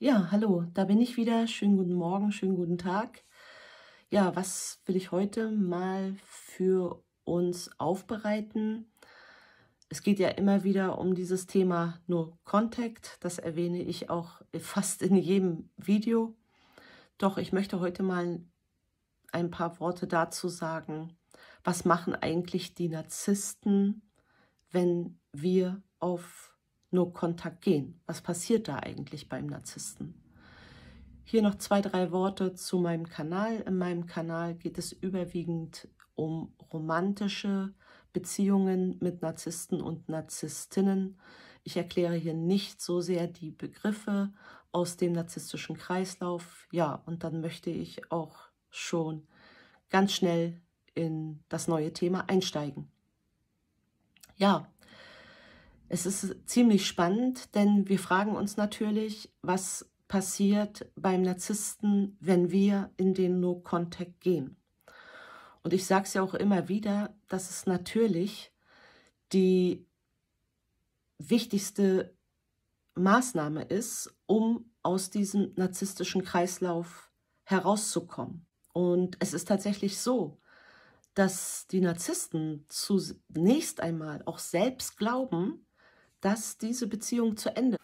Ja, hallo, da bin ich wieder. Schönen guten Morgen, schönen guten Tag. Ja, was will ich heute mal für uns aufbereiten? Es geht ja immer wieder um dieses Thema nur Contact. Das erwähne ich auch fast in jedem Video. Doch ich möchte heute mal ein paar Worte dazu sagen. Was machen eigentlich die Narzissten, wenn wir auf nur Kontakt gehen. Was passiert da eigentlich beim Narzissten? Hier noch zwei, drei Worte zu meinem Kanal. In meinem Kanal geht es überwiegend um romantische Beziehungen mit Narzissten und Narzisstinnen. Ich erkläre hier nicht so sehr die Begriffe aus dem narzisstischen Kreislauf. Ja, und dann möchte ich auch schon ganz schnell in das neue Thema einsteigen. Ja, es ist ziemlich spannend, denn wir fragen uns natürlich, was passiert beim Narzissten, wenn wir in den No-Contact gehen. Und ich sage es ja auch immer wieder, dass es natürlich die wichtigste Maßnahme ist, um aus diesem narzisstischen Kreislauf herauszukommen. Und es ist tatsächlich so, dass die Narzissten zunächst einmal auch selbst glauben, dass diese Beziehung zu Ende.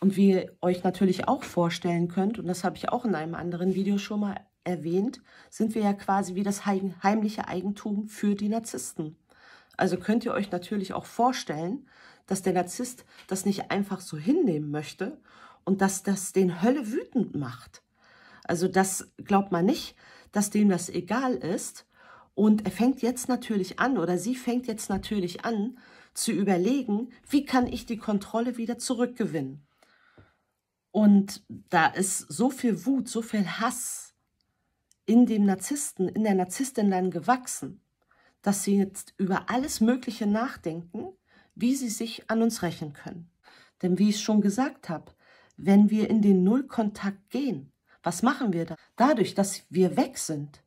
Und wie ihr euch natürlich auch vorstellen könnt, und das habe ich auch in einem anderen Video schon mal erwähnt, sind wir ja quasi wie das heimliche Eigentum für die Narzissten. Also könnt ihr euch natürlich auch vorstellen, dass der Narzisst das nicht einfach so hinnehmen möchte und dass das den Hölle wütend macht. Also das glaubt man nicht, dass dem das egal ist. Und er fängt jetzt natürlich an oder sie fängt jetzt natürlich an, zu überlegen, wie kann ich die Kontrolle wieder zurückgewinnen. Und da ist so viel Wut, so viel Hass in dem Narzissten, in der Narzisstin dann gewachsen, dass sie jetzt über alles Mögliche nachdenken, wie sie sich an uns rächen können. Denn wie ich schon gesagt habe, wenn wir in den Nullkontakt gehen, was machen wir da? Dadurch, dass wir weg sind,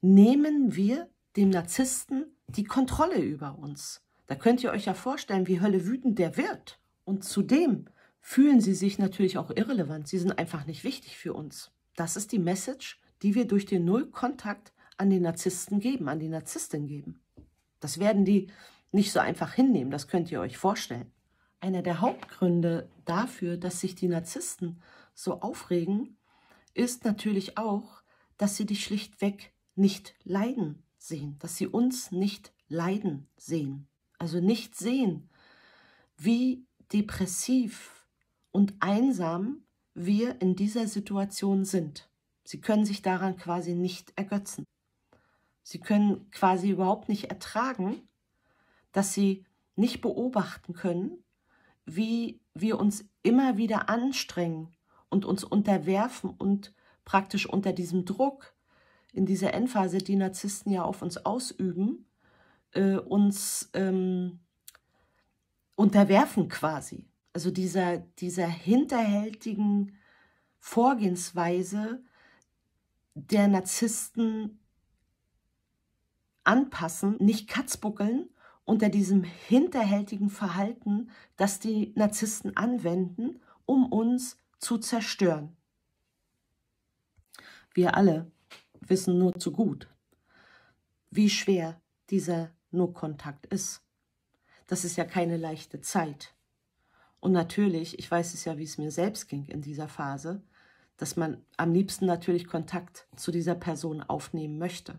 nehmen wir dem Narzissten die Kontrolle über uns. Da könnt ihr euch ja vorstellen, wie Hölle wütend der wird. Und zudem fühlen sie sich natürlich auch irrelevant. Sie sind einfach nicht wichtig für uns. Das ist die Message, die wir durch den Nullkontakt an den Narzissten geben, an die Narzisstin geben. Das werden die nicht so einfach hinnehmen, das könnt ihr euch vorstellen. Einer der Hauptgründe dafür, dass sich die Narzissten so aufregen, ist natürlich auch, dass sie dich schlichtweg nicht leiden sehen, dass sie uns nicht leiden sehen also nicht sehen, wie depressiv und einsam wir in dieser Situation sind. Sie können sich daran quasi nicht ergötzen. Sie können quasi überhaupt nicht ertragen, dass sie nicht beobachten können, wie wir uns immer wieder anstrengen und uns unterwerfen und praktisch unter diesem Druck in dieser Endphase, die Narzissten ja auf uns ausüben, äh, uns ähm, unterwerfen quasi. Also dieser, dieser hinterhältigen Vorgehensweise der Narzissten anpassen, nicht katzbuckeln unter diesem hinterhältigen Verhalten, das die Narzissten anwenden, um uns zu zerstören. Wir alle wissen nur zu gut, wie schwer dieser nur Kontakt ist. Das ist ja keine leichte Zeit. Und natürlich, ich weiß es ja, wie es mir selbst ging in dieser Phase, dass man am liebsten natürlich Kontakt zu dieser Person aufnehmen möchte.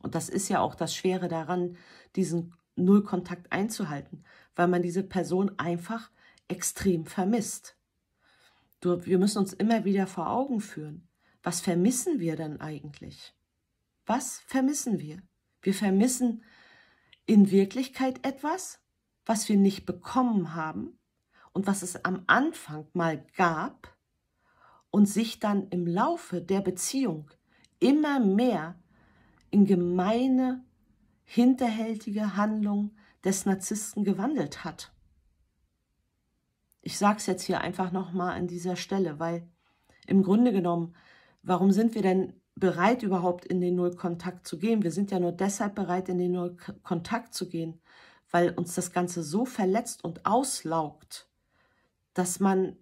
Und das ist ja auch das Schwere daran, diesen Nullkontakt einzuhalten, weil man diese Person einfach extrem vermisst. wir müssen uns immer wieder vor Augen führen, was vermissen wir denn eigentlich? Was vermissen wir? Wir vermissen in Wirklichkeit etwas, was wir nicht bekommen haben und was es am Anfang mal gab und sich dann im Laufe der Beziehung immer mehr in gemeine, hinterhältige Handlung des Narzissten gewandelt hat. Ich sage es jetzt hier einfach nochmal an dieser Stelle, weil im Grunde genommen, warum sind wir denn bereit, überhaupt in den Nullkontakt zu gehen. Wir sind ja nur deshalb bereit, in den Nullkontakt zu gehen, weil uns das Ganze so verletzt und auslaugt, dass man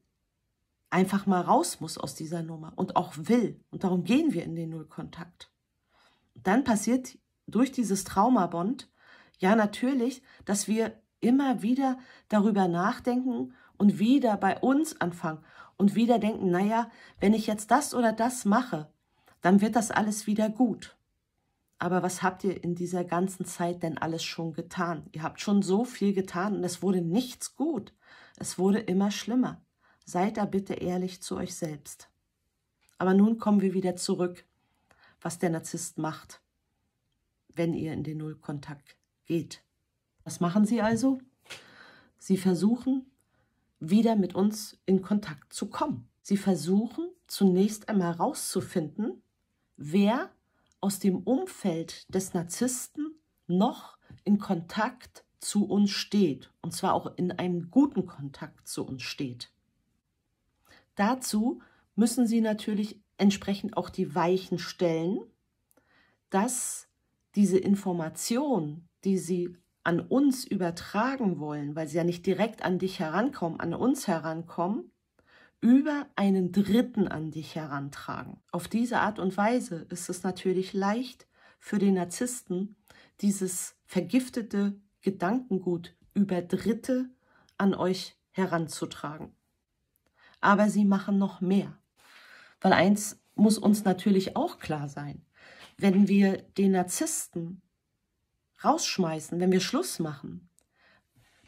einfach mal raus muss aus dieser Nummer und auch will. Und darum gehen wir in den Nullkontakt. Dann passiert durch dieses Traumabond ja natürlich, dass wir immer wieder darüber nachdenken und wieder bei uns anfangen und wieder denken, naja, wenn ich jetzt das oder das mache, dann wird das alles wieder gut. Aber was habt ihr in dieser ganzen Zeit denn alles schon getan? Ihr habt schon so viel getan und es wurde nichts gut. Es wurde immer schlimmer. Seid da bitte ehrlich zu euch selbst. Aber nun kommen wir wieder zurück, was der Narzisst macht, wenn ihr in den Nullkontakt geht. Was machen sie also? Sie versuchen, wieder mit uns in Kontakt zu kommen. Sie versuchen, zunächst einmal herauszufinden, wer aus dem Umfeld des Narzissten noch in Kontakt zu uns steht, und zwar auch in einem guten Kontakt zu uns steht. Dazu müssen Sie natürlich entsprechend auch die Weichen stellen, dass diese Information, die Sie an uns übertragen wollen, weil sie ja nicht direkt an dich herankommen, an uns herankommen, über einen Dritten an dich herantragen. Auf diese Art und Weise ist es natürlich leicht für den Narzissten, dieses vergiftete Gedankengut über Dritte an euch heranzutragen. Aber sie machen noch mehr. Weil eins muss uns natürlich auch klar sein, wenn wir den Narzissten rausschmeißen, wenn wir Schluss machen,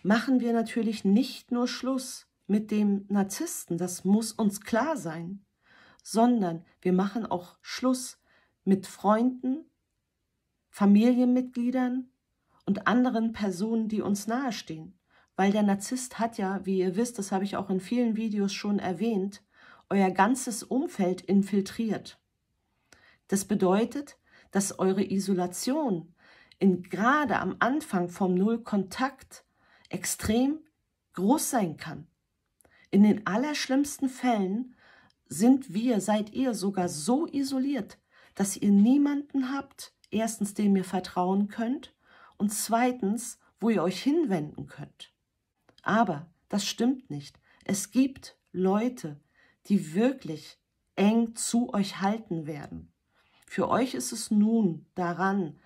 machen wir natürlich nicht nur Schluss mit dem Narzissten, das muss uns klar sein, sondern wir machen auch Schluss mit Freunden, Familienmitgliedern und anderen Personen, die uns nahestehen. Weil der Narzisst hat ja, wie ihr wisst, das habe ich auch in vielen Videos schon erwähnt, euer ganzes Umfeld infiltriert. Das bedeutet, dass eure Isolation in, gerade am Anfang vom Nullkontakt extrem groß sein kann. In den allerschlimmsten Fällen sind wir, seid ihr sogar so isoliert, dass ihr niemanden habt, erstens, dem ihr vertrauen könnt und zweitens, wo ihr euch hinwenden könnt. Aber das stimmt nicht. Es gibt Leute, die wirklich eng zu euch halten werden. Für euch ist es nun daran,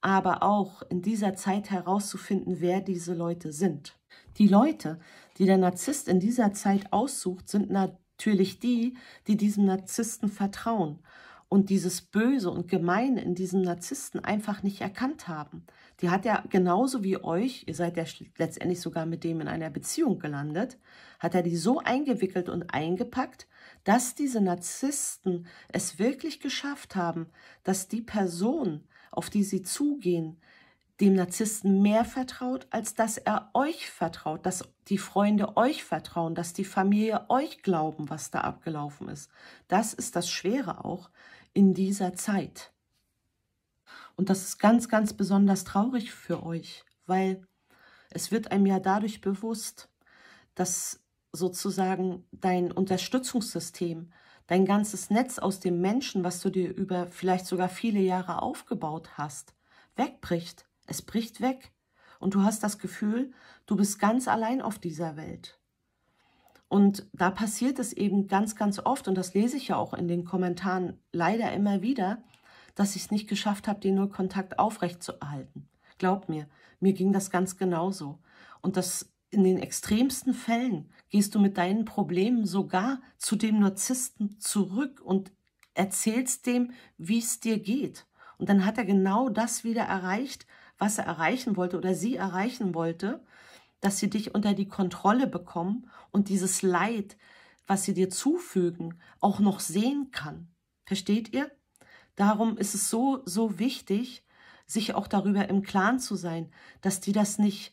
aber auch in dieser Zeit herauszufinden, wer diese Leute sind. Die Leute, die der Narzisst in dieser Zeit aussucht, sind natürlich die, die diesem Narzissten vertrauen und dieses Böse und Gemeine in diesem Narzissten einfach nicht erkannt haben. Die hat er genauso wie euch, ihr seid ja letztendlich sogar mit dem in einer Beziehung gelandet, hat er die so eingewickelt und eingepackt, dass diese Narzissten es wirklich geschafft haben, dass die Person, auf die Sie zugehen, dem Narzissten mehr vertraut, als dass er euch vertraut, dass die Freunde euch vertrauen, dass die Familie euch glauben, was da abgelaufen ist. Das ist das Schwere auch in dieser Zeit. Und das ist ganz, ganz besonders traurig für euch, weil es wird einem ja dadurch bewusst, dass sozusagen dein Unterstützungssystem, dein ganzes Netz aus dem Menschen, was du dir über vielleicht sogar viele Jahre aufgebaut hast, wegbricht. Es bricht weg. Und du hast das Gefühl, du bist ganz allein auf dieser Welt. Und da passiert es eben ganz, ganz oft, und das lese ich ja auch in den Kommentaren leider immer wieder, dass ich es nicht geschafft habe, den Nullkontakt aufrechtzuerhalten. Glaub mir, mir ging das ganz genauso. Und das in den extremsten Fällen gehst du mit deinen Problemen sogar zu dem Narzissten zurück und erzählst dem, wie es dir geht. Und dann hat er genau das wieder erreicht, was er erreichen wollte oder sie erreichen wollte, dass sie dich unter die Kontrolle bekommen und dieses Leid, was sie dir zufügen, auch noch sehen kann. Versteht ihr? Darum ist es so, so wichtig, sich auch darüber im Klaren zu sein, dass die das nicht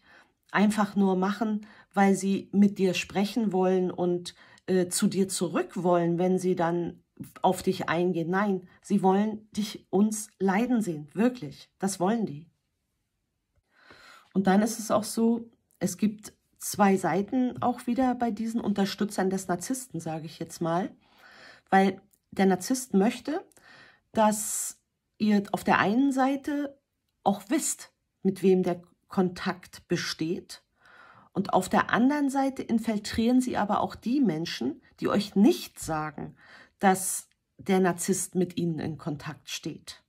einfach nur machen, weil sie mit dir sprechen wollen und äh, zu dir zurück wollen, wenn sie dann auf dich eingehen. Nein, sie wollen dich uns leiden sehen, wirklich. Das wollen die. Und dann ist es auch so, es gibt zwei Seiten auch wieder bei diesen Unterstützern des Narzissten, sage ich jetzt mal, weil der Narzisst möchte, dass ihr auf der einen Seite auch wisst, mit wem der Kontakt besteht. Und auf der anderen Seite infiltrieren sie aber auch die Menschen, die euch nicht sagen, dass der Narzisst mit ihnen in Kontakt steht.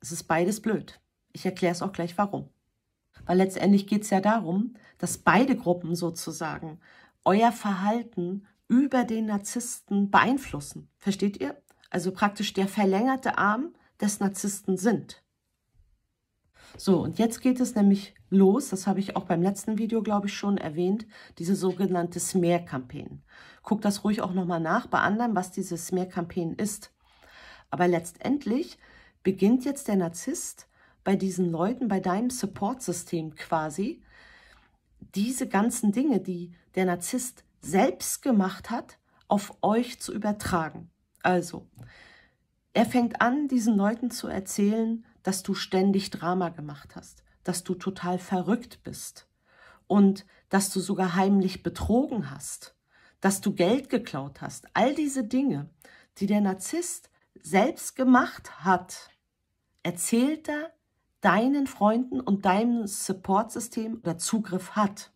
Es ist beides blöd. Ich erkläre es auch gleich warum. Weil letztendlich geht es ja darum, dass beide Gruppen sozusagen euer Verhalten über den Narzissten beeinflussen. Versteht ihr? Also praktisch der verlängerte Arm des Narzissten sind. So, und jetzt geht es nämlich los, das habe ich auch beim letzten Video, glaube ich, schon erwähnt, diese sogenannte smear kampagne Guck das ruhig auch nochmal nach bei anderen, was diese smear kampagne ist. Aber letztendlich beginnt jetzt der Narzisst bei diesen Leuten, bei deinem Support-System quasi, diese ganzen Dinge, die der Narzisst selbst gemacht hat, auf euch zu übertragen. Also, er fängt an, diesen Leuten zu erzählen, dass du ständig Drama gemacht hast, dass du total verrückt bist und dass du sogar heimlich betrogen hast, dass du Geld geklaut hast. All diese Dinge, die der Narzisst selbst gemacht hat, erzählt er deinen Freunden und deinem Supportsystem oder Zugriff hat.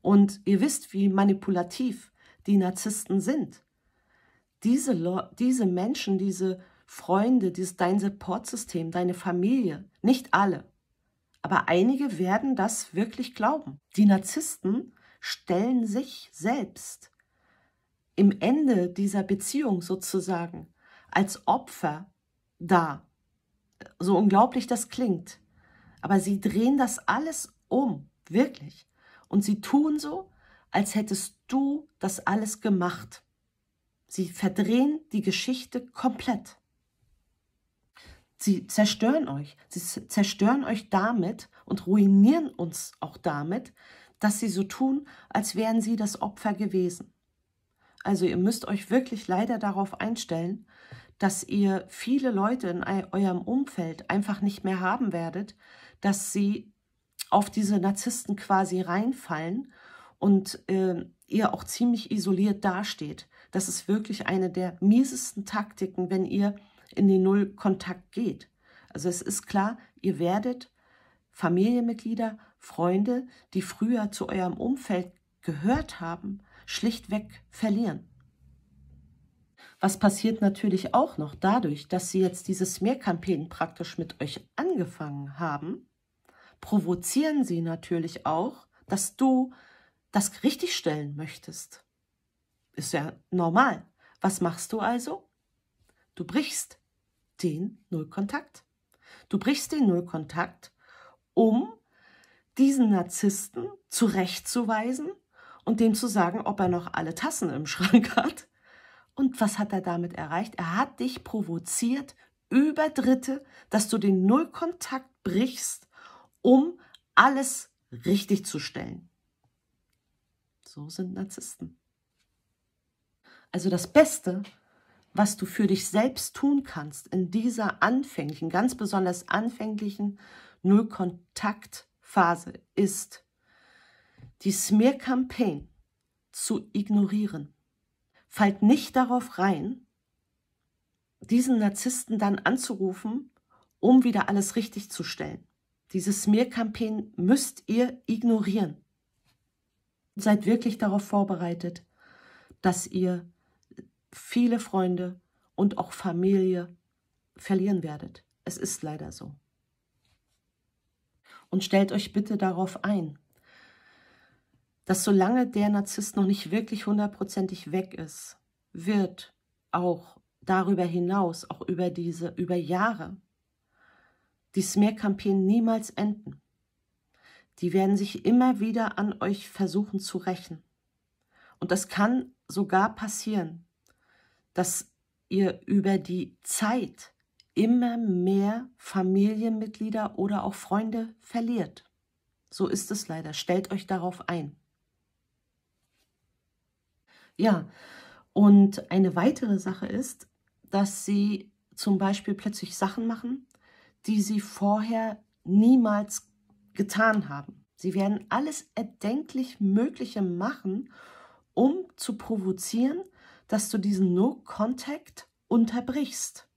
Und ihr wisst, wie manipulativ die Narzissten sind. Diese, Le diese Menschen, diese Freunde, dieses, dein Supportsystem, deine Familie. Nicht alle. Aber einige werden das wirklich glauben. Die Narzissten stellen sich selbst im Ende dieser Beziehung sozusagen als Opfer dar. So unglaublich das klingt. Aber sie drehen das alles um, wirklich. Und sie tun so, als hättest du das alles gemacht. Sie verdrehen die Geschichte komplett. Sie zerstören euch. Sie zerstören euch damit und ruinieren uns auch damit, dass sie so tun, als wären sie das Opfer gewesen. Also ihr müsst euch wirklich leider darauf einstellen, dass ihr viele Leute in eurem Umfeld einfach nicht mehr haben werdet, dass sie auf diese Narzissten quasi reinfallen und äh, ihr auch ziemlich isoliert dasteht. Das ist wirklich eine der miesesten Taktiken, wenn ihr in den Nullkontakt geht. Also es ist klar, ihr werdet Familienmitglieder, Freunde, die früher zu eurem Umfeld gehört haben, schlichtweg verlieren. Was passiert natürlich auch noch dadurch, dass sie jetzt dieses Mehrkampagnen praktisch mit euch angefangen haben, provozieren sie natürlich auch, dass du das richtigstellen möchtest. Ist ja normal. Was machst du also? Du brichst den Nullkontakt. Du brichst den Nullkontakt, um diesen Narzissten zurechtzuweisen und dem zu sagen, ob er noch alle Tassen im Schrank hat. Und was hat er damit erreicht? Er hat dich provoziert über Dritte, dass du den Nullkontakt brichst, um alles richtig zu stellen. So sind Narzissten. Also das Beste, was du für dich selbst tun kannst in dieser anfänglichen, ganz besonders anfänglichen Nullkontaktphase ist, die Smear-Campaign zu ignorieren. Fallt nicht darauf rein, diesen Narzissten dann anzurufen, um wieder alles richtig zu stellen. Diese Smear-Campaign müsst ihr ignorieren. Seid wirklich darauf vorbereitet, dass ihr viele Freunde und auch Familie verlieren werdet. Es ist leider so. Und stellt euch bitte darauf ein, dass solange der Narzisst noch nicht wirklich hundertprozentig weg ist, wird auch darüber hinaus, auch über diese, über Jahre, die Smear-Kampagnen niemals enden. Die werden sich immer wieder an euch versuchen zu rächen. Und das kann sogar passieren, dass ihr über die Zeit immer mehr Familienmitglieder oder auch Freunde verliert. So ist es leider. Stellt euch darauf ein. Ja, und eine weitere Sache ist, dass sie zum Beispiel plötzlich Sachen machen, die sie vorher niemals getan haben. Sie werden alles erdenklich Mögliche machen, um zu provozieren, dass du diesen No-Contact unterbrichst.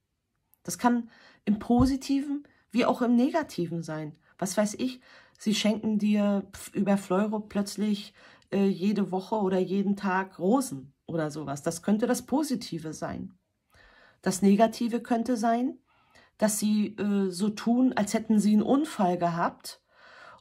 Das kann im Positiven wie auch im Negativen sein. Was weiß ich, sie schenken dir über Fleuro plötzlich äh, jede Woche oder jeden Tag Rosen oder sowas. Das könnte das Positive sein. Das Negative könnte sein, dass sie äh, so tun, als hätten sie einen Unfall gehabt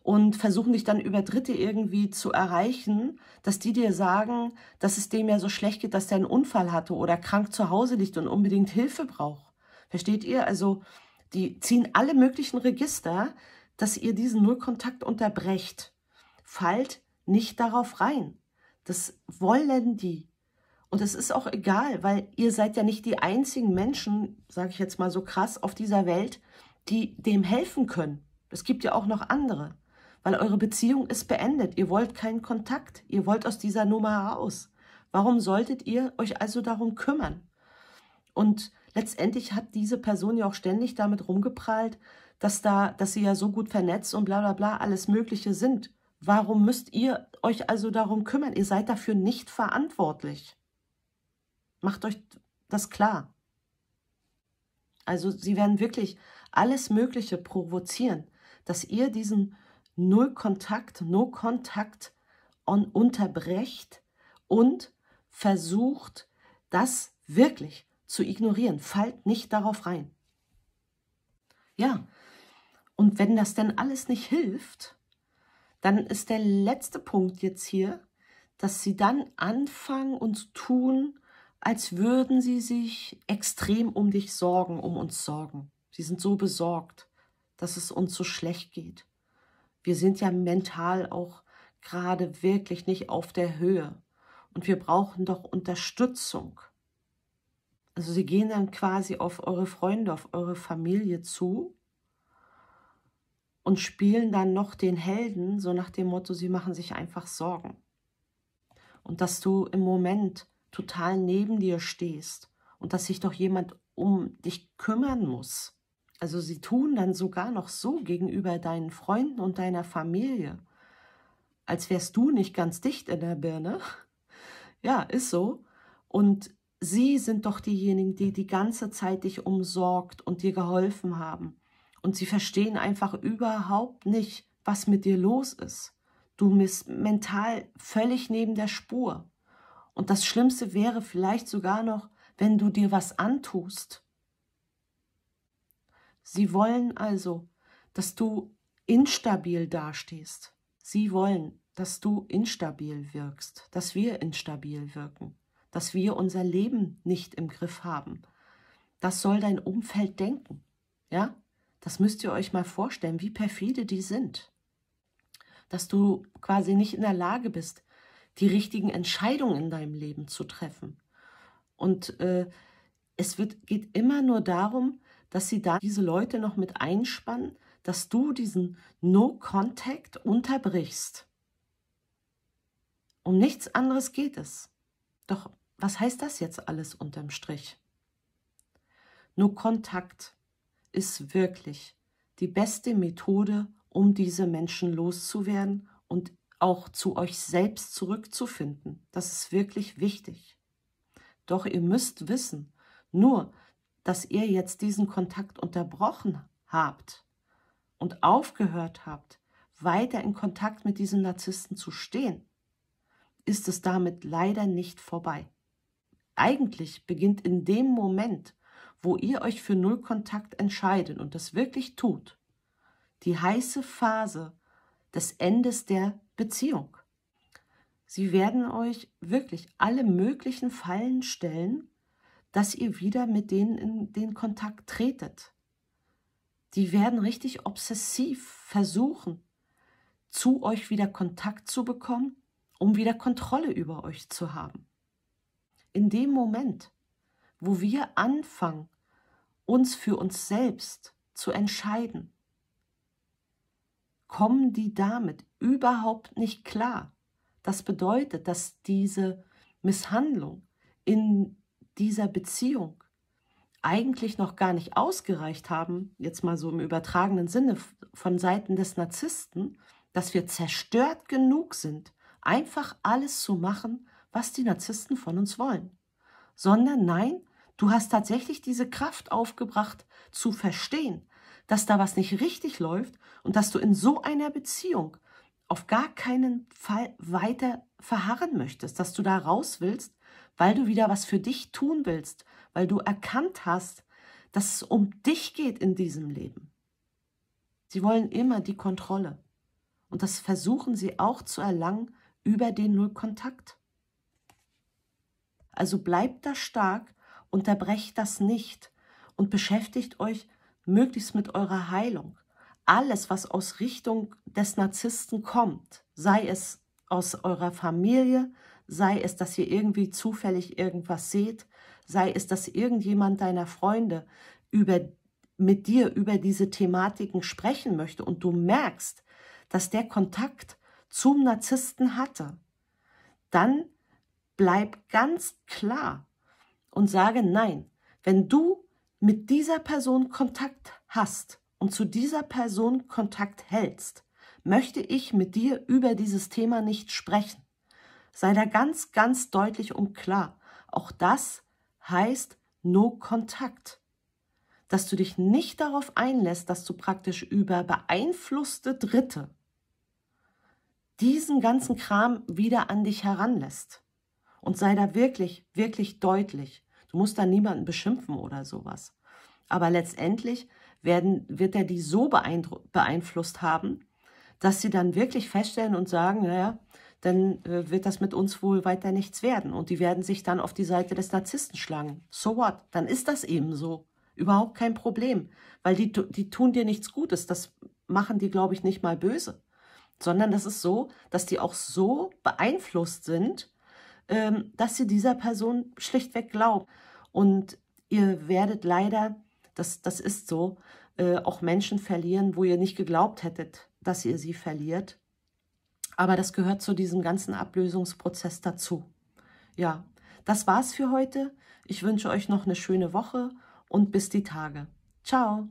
und versuchen dich dann über Dritte irgendwie zu erreichen, dass die dir sagen, dass es dem ja so schlecht geht, dass der einen Unfall hatte oder krank zu Hause liegt und unbedingt Hilfe braucht. Versteht ihr? Also die ziehen alle möglichen Register, dass ihr diesen Nullkontakt unterbrecht. Fallt nicht darauf rein. Das wollen die. Und es ist auch egal, weil ihr seid ja nicht die einzigen Menschen, sage ich jetzt mal so krass, auf dieser Welt, die dem helfen können. Es gibt ja auch noch andere weil eure Beziehung ist beendet. Ihr wollt keinen Kontakt. Ihr wollt aus dieser Nummer raus. Warum solltet ihr euch also darum kümmern? Und letztendlich hat diese Person ja auch ständig damit rumgeprallt, dass da, dass sie ja so gut vernetzt und bla bla bla alles Mögliche sind. Warum müsst ihr euch also darum kümmern? Ihr seid dafür nicht verantwortlich. Macht euch das klar. Also sie werden wirklich alles Mögliche provozieren, dass ihr diesen Null Kontakt, No Kontakt on unterbrecht und versucht, das wirklich zu ignorieren. Fallt nicht darauf rein. Ja, und wenn das denn alles nicht hilft, dann ist der letzte Punkt jetzt hier, dass sie dann anfangen und tun, als würden sie sich extrem um dich sorgen, um uns sorgen. Sie sind so besorgt, dass es uns so schlecht geht. Wir sind ja mental auch gerade wirklich nicht auf der Höhe. Und wir brauchen doch Unterstützung. Also sie gehen dann quasi auf eure Freunde, auf eure Familie zu und spielen dann noch den Helden, so nach dem Motto, sie machen sich einfach Sorgen. Und dass du im Moment total neben dir stehst und dass sich doch jemand um dich kümmern muss. Also sie tun dann sogar noch so gegenüber deinen Freunden und deiner Familie, als wärst du nicht ganz dicht in der Birne. Ja, ist so. Und sie sind doch diejenigen, die die ganze Zeit dich umsorgt und dir geholfen haben. Und sie verstehen einfach überhaupt nicht, was mit dir los ist. Du bist mental völlig neben der Spur. Und das Schlimmste wäre vielleicht sogar noch, wenn du dir was antust Sie wollen also, dass du instabil dastehst. Sie wollen, dass du instabil wirkst, dass wir instabil wirken, dass wir unser Leben nicht im Griff haben. Das soll dein Umfeld denken. Ja? Das müsst ihr euch mal vorstellen, wie perfide die sind. Dass du quasi nicht in der Lage bist, die richtigen Entscheidungen in deinem Leben zu treffen. Und äh, es wird, geht immer nur darum, dass sie da diese Leute noch mit einspannen, dass du diesen No-Contact unterbrichst. Um nichts anderes geht es. Doch was heißt das jetzt alles unterm Strich? no contact ist wirklich die beste Methode, um diese Menschen loszuwerden und auch zu euch selbst zurückzufinden. Das ist wirklich wichtig. Doch ihr müsst wissen, nur dass ihr jetzt diesen Kontakt unterbrochen habt und aufgehört habt, weiter in Kontakt mit diesem Narzissten zu stehen, ist es damit leider nicht vorbei. Eigentlich beginnt in dem Moment, wo ihr euch für Nullkontakt entscheidet und das wirklich tut, die heiße Phase des Endes der Beziehung. Sie werden euch wirklich alle möglichen Fallen stellen, dass ihr wieder mit denen in den Kontakt tretet. Die werden richtig obsessiv versuchen, zu euch wieder Kontakt zu bekommen, um wieder Kontrolle über euch zu haben. In dem Moment, wo wir anfangen, uns für uns selbst zu entscheiden, kommen die damit überhaupt nicht klar. Das bedeutet, dass diese Misshandlung in dieser Beziehung eigentlich noch gar nicht ausgereicht haben, jetzt mal so im übertragenen Sinne von Seiten des Narzissten, dass wir zerstört genug sind, einfach alles zu machen, was die Narzissten von uns wollen. Sondern nein, du hast tatsächlich diese Kraft aufgebracht, zu verstehen, dass da was nicht richtig läuft und dass du in so einer Beziehung auf gar keinen Fall weiter verharren möchtest, dass du da raus willst weil du wieder was für dich tun willst, weil du erkannt hast, dass es um dich geht in diesem Leben. Sie wollen immer die Kontrolle. Und das versuchen sie auch zu erlangen über den Nullkontakt. Also bleibt da stark, unterbrecht das nicht und beschäftigt euch möglichst mit eurer Heilung. Alles, was aus Richtung des Narzissten kommt, sei es aus eurer Familie, sei es, dass ihr irgendwie zufällig irgendwas seht, sei es, dass irgendjemand deiner Freunde über, mit dir über diese Thematiken sprechen möchte und du merkst, dass der Kontakt zum Narzissten hatte, dann bleib ganz klar und sage nein. Wenn du mit dieser Person Kontakt hast und zu dieser Person Kontakt hältst, möchte ich mit dir über dieses Thema nicht sprechen sei da ganz, ganz deutlich und klar. Auch das heißt No Kontakt. Dass du dich nicht darauf einlässt, dass du praktisch über beeinflusste Dritte diesen ganzen Kram wieder an dich heranlässt. Und sei da wirklich, wirklich deutlich. Du musst da niemanden beschimpfen oder sowas. Aber letztendlich werden, wird er die so beeinflusst haben, dass sie dann wirklich feststellen und sagen, naja, dann äh, wird das mit uns wohl weiter nichts werden. Und die werden sich dann auf die Seite des Narzissten schlagen. So what? Dann ist das eben so. Überhaupt kein Problem. Weil die, die tun dir nichts Gutes. Das machen die, glaube ich, nicht mal böse. Sondern das ist so, dass die auch so beeinflusst sind, ähm, dass sie dieser Person schlichtweg glauben. Und ihr werdet leider, das, das ist so, äh, auch Menschen verlieren, wo ihr nicht geglaubt hättet, dass ihr sie verliert. Aber das gehört zu diesem ganzen Ablösungsprozess dazu. Ja, das war's für heute. Ich wünsche euch noch eine schöne Woche und bis die Tage. Ciao!